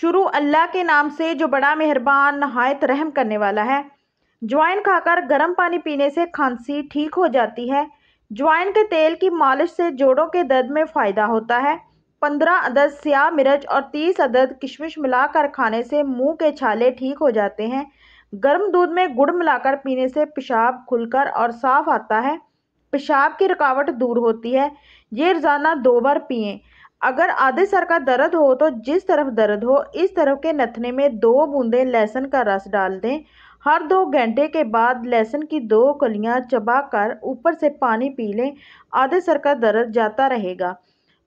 शुरू अल्लाह के नाम से जो बड़ा मेहरबान नहायत रहम करने वाला है ज्वाइन खाकर गर्म पानी पीने से खांसी ठीक हो जाती है ज्वाइन के तेल की मालिश से जोड़ों के दर्द में फ़ायदा होता है पंद्रह अदद स्याह मिर्च और तीस अदद किशमिश मिलाकर खाने से मुंह के छाले ठीक हो जाते हैं गर्म दूध में गुड़ मिलाकर पीने से पेशाब खुलकर और साफ आता है पेशाब की रुकावट दूर होती है ये रोज़ाना दो बार पिएं अगर आधे सर का दर्द हो तो जिस तरफ दर्द हो इस तरफ के नथने में दो बूंदे लहसुन का रस डाल दें हर दो घंटे के बाद लहसुन की दो कलियां चबाकर ऊपर से पानी पी लें आधे सर का दर्द जाता रहेगा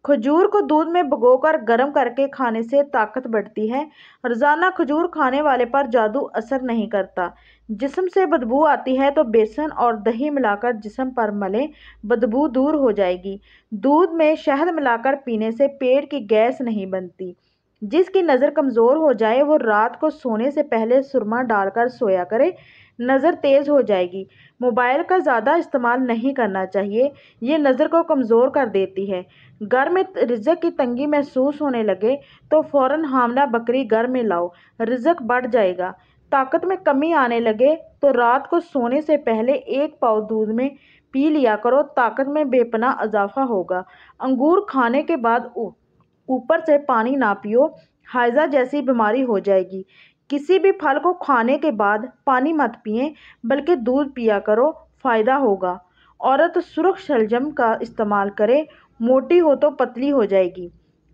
खजूर को दूध में भगोकर गर्म करके खाने से ताकत बढ़ती है रोज़ाना खजूर खाने वाले पर जादू असर नहीं करता जिसम से बदबू आती है तो बेसन और दही मिलाकर जिसम पर मलें बदबू दूर हो जाएगी दूध में शहद मिलाकर पीने से पेट की गैस नहीं बनती जिसकी नज़र कमज़ोर हो जाए वो रात को सोने से पहले सुरमा डालकर सोया करे नज़र तेज़ हो जाएगी मोबाइल का ज़्यादा इस्तेमाल नहीं करना चाहिए ये नज़र को कमज़ोर कर देती है घर में रिजक की तंगी महसूस होने लगे तो फ़ौर हामला बकरी घर में लाओ रिजक बढ़ जाएगा ताकत में कमी आने लगे तो रात को सोने से पहले एक पाव दूध में पी लिया करो ताकत में बेपना इजाफा होगा अंगूर खाने के बाद ऊपर से पानी ना पियो हाइजा जैसी बीमारी हो जाएगी किसी भी फल को खाने के बाद पानी मत पिए बल्कि दूध पिया करो फ़ायदा होगा औरत सुरख शलजम का इस्तेमाल करे मोटी हो तो पतली हो जाएगी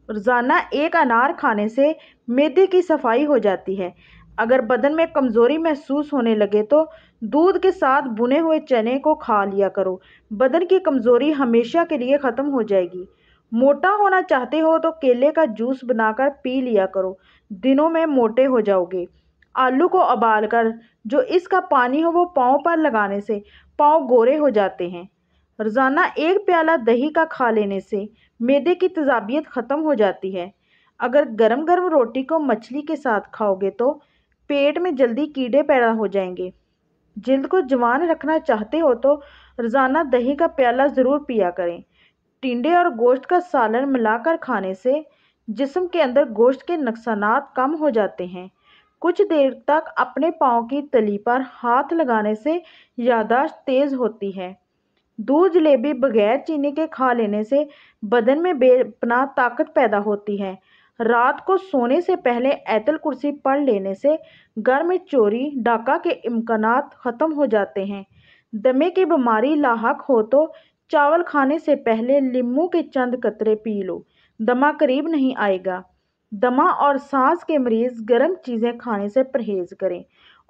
रोज़ाना एक अनार खाने से मेदे की सफाई हो जाती है अगर बदन में कमज़ोरी महसूस होने लगे तो दूध के साथ बुने हुए चने को खा लिया करो बदन की कमज़ोरी हमेशा के लिए ख़त्म हो जाएगी मोटा होना चाहते हो तो केले का जूस बनाकर पी लिया करो दिनों में मोटे हो जाओगे आलू को उबालकर जो इसका पानी हो वो पाँव पर लगाने से पाँव गोरे हो जाते हैं रोज़ाना एक प्याला दही का खा लेने से मैदे की तजाबियत ख़त्म हो जाती है अगर गरम गरम रोटी को मछली के साथ खाओगे तो पेट में जल्दी कीड़े पैदा हो जाएंगे जल्द को जवान रखना चाहते हो तो रोज़ाना दही का प्याला ज़रूर पिया करें टिंडे और गोश्त का सालन मिलाकर खाने से जिसम के अंदर गोश्त के नुकसान कम हो जाते हैं कुछ देर तक अपने पाँव की तली पर हाथ लगाने से यादाश्त तेज़ होती है दूध जलेबी बगैर चीनी के खा लेने से बदन में बेपना ताकत पैदा होती है रात को सोने से पहले ऐतल कुर्सी पढ़ लेने से घर में चोरी डाका के इम्कान ख़त्म हो जाते हैं दमे की बीमारी लाक हो तो चावल खाने से पहले नींबू के चंद कतरे पी लो दमा करीब नहीं आएगा दमा और सांस के मरीज गर्म चीज़ें खाने से परहेज़ करें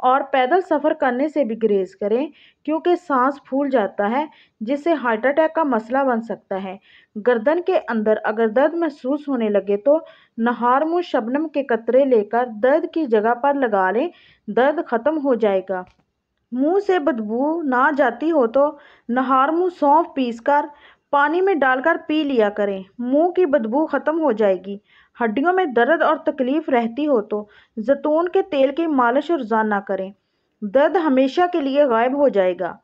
और पैदल सफ़र करने से भी ग्रेज करें क्योंकि सांस फूल जाता है जिससे हार्ट अटैक का मसला बन सकता है गर्दन के अंदर अगर दर्द महसूस होने लगे तो नहार मुँह शबनम के कतरे लेकर दर्द की जगह पर लगा लें दर्द ख़त्म हो जाएगा मुंह से बदबू ना जाती हो तो नहार मुँह सौंफ पीसकर पानी में डालकर पी लिया करें मुंह की बदबू ख़त्म हो जाएगी हड्डियों में दर्द और तकलीफ़ रहती हो तो जैतून के तेल की मालिश रोज़ाना करें दर्द हमेशा के लिए गायब हो जाएगा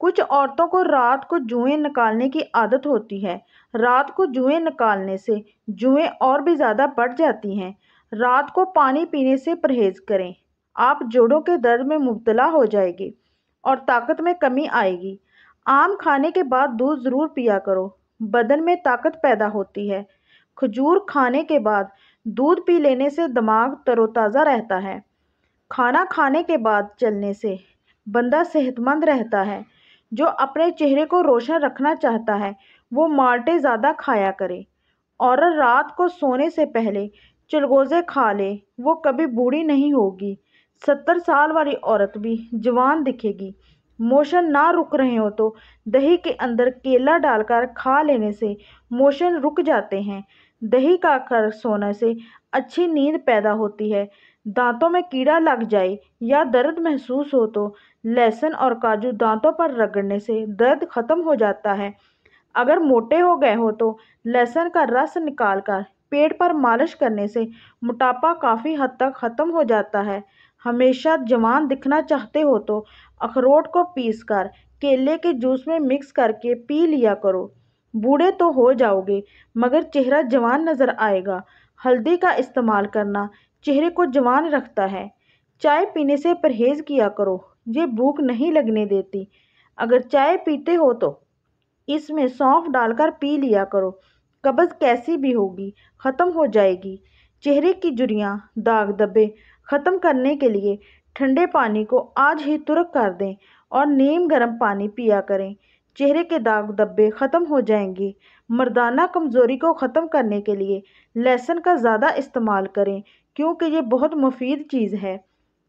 कुछ औरतों को रात को जुएं निकालने की आदत होती है रात को जुएं निकालने से जुएं और भी ज़्यादा बढ़ जाती हैं रात को पानी पीने से परहेज़ करें आप जोड़ों के दर्द में मुबतला हो जाएगी और ताकत में कमी आएगी आम खाने के बाद दूध ज़रूर पिया करो बदन में ताकत पैदा होती है खजूर खाने के बाद दूध पी लेने से दिमाग तरोताज़ा रहता है खाना खाने के बाद चलने से बंदा सेहतमंद रहता है जो अपने चेहरे को रोशन रखना चाहता है वो माल्टे ज़्यादा खाया करे और रात को सोने से पहले चिलगोजे खा ले वो कभी बूढ़ी नहीं होगी सत्तर साल वाली औरत भी जवान दिखेगी मोशन ना रुक रहे हो तो दही के अंदर केला डालकर खा लेने से मोशन रुक जाते हैं दही का कर सोने से अच्छी नींद पैदा होती है दांतों में कीड़ा लग जाए या दर्द महसूस हो तो लहसुन और काजू दांतों पर रगड़ने से दर्द ख़त्म हो जाता है अगर मोटे हो गए हो तो लहसुन का रस निकालकर पेट पर मालिश करने से मोटापा काफ़ी हद तक ख़त्म हो जाता है हमेशा जवान दिखना चाहते हो तो अखरोट को पीसकर केले के जूस में मिक्स करके पी लिया करो बूढ़े तो हो जाओगे मगर चेहरा जवान नज़र आएगा हल्दी का इस्तेमाल करना चेहरे को जवान रखता है चाय पीने से परहेज़ किया करो ये भूख नहीं लगने देती अगर चाय पीते हो तो इसमें सौंफ डालकर पी लिया करो कब्ज़ कैसी भी होगी ख़त्म हो जाएगी चेहरे की जुड़ियाँ दाग दबे ख़त्म करने के लिए ठंडे पानी को आज ही तुरक कर दें और नीम गर्म पानी पिया करें चेहरे के दाग धब्बे ख़त्म हो जाएंगे मर्दाना कमज़ोरी को ख़त्म करने के लिए लहसुन का ज़्यादा इस्तेमाल करें क्योंकि ये बहुत मुफीद चीज़ है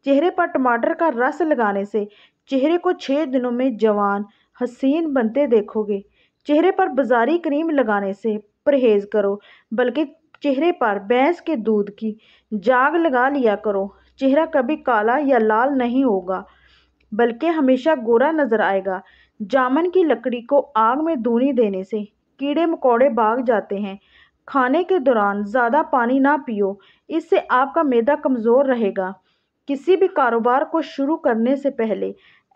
चेहरे पर टमाटर का रस लगाने से चेहरे को छः दिनों में जवान हसीन बनते देखोगे चेहरे पर बाजारी क्रीम लगाने से परहेज़ करो बल्कि चेहरे पर भैंस के दूध की जाग लगा लिया करो चेहरा कभी काला या लाल नहीं होगा बल्कि हमेशा गोरा नजर आएगा जामन की लकड़ी को आग में दूनी देने से कीड़े मकोड़े भाग जाते हैं खाने के दौरान ज़्यादा पानी ना पियो इससे आपका मैदा कमज़ोर रहेगा किसी भी कारोबार को शुरू करने से पहले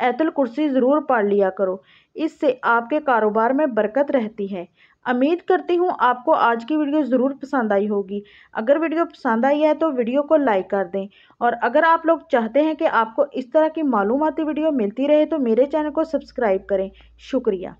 ऐतल कुर्सी ज़रूर पढ़ लिया करो इससे आपके कारोबार में बरकत रहती है उम्मीद करती हूँ आपको आज की वीडियो ज़रूर पसंद आई होगी अगर वीडियो पसंद आई है तो वीडियो को लाइक कर दें और अगर आप लोग चाहते हैं कि आपको इस तरह की मालूमती वीडियो मिलती रहे तो मेरे चैनल को सब्सक्राइब करें शुक्रिया